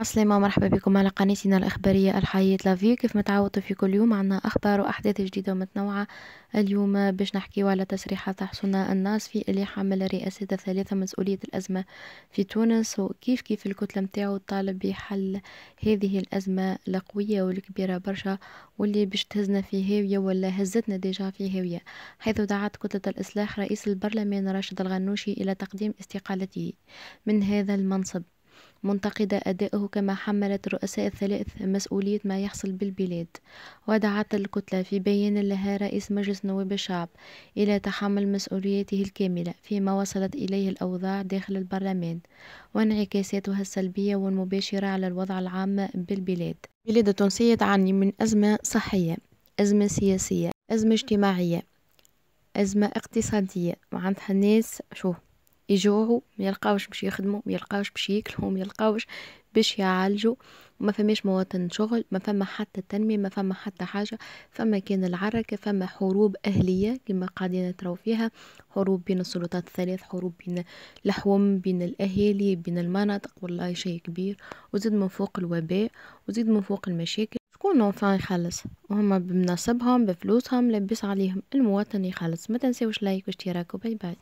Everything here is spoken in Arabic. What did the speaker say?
السلام ومرحبا بكم على قناتنا الإخبارية الحياة لافي كيف متعودتوا في كل يوم عنا أخبار وأحداث جديدة ومتنوعة اليوم باش نحكيو على تصريحات الناس الناصفي اللي حمل رئاسة الثلاثة مسؤولية الأزمة في تونس وكيف كيف الكتلة متاعو طالب بحل هذه الأزمة القوية والكبيرة برشا واللي باش تهزنا في هاوية ولا هزتنا ديجا في هاوية حيث دعت كتلة الإصلاح رئيس البرلمان راشد الغنوشي إلى تقديم استقالته من هذا المنصب منتقدة أدائه كما حملت الرؤساء الثلاث مسؤولية ما يحصل بالبلاد ودعت الكتلة في بيان لها رئيس مجلس نواب الشعب إلى تحمل مسؤوليته الكاملة فيما وصلت إليه الأوضاع داخل البرلمان وانعكاساتها السلبية والمباشرة على الوضع العام بالبلاد بلاد التونسية تعاني من أزمة صحية أزمة سياسية أزمة اجتماعية أزمة اقتصادية وعندها الناس شو يجوعوا ما يلقاوش باش يخدموا ما يلقاوش باش ياكلوا ما يلقاوش باش يعالجوا ما فماش مواطن شغل ما فما حتى تنمية ما فما حتى حاجة فما كان العركة فما حروب أهلية كما قاعدين نتراو فيها حروب بين السلطات الثلاث حروب بين الحوم بين الأهالي بين المناطق والله شيء كبير وزيد من فوق الوباء وزيد من فوق المشاكل شكون اونفان يخلص وهما بمناسبهم بفلوسهم لبس عليهم المواطن يخلص ما تنساوش لايك واشتراك وباي باي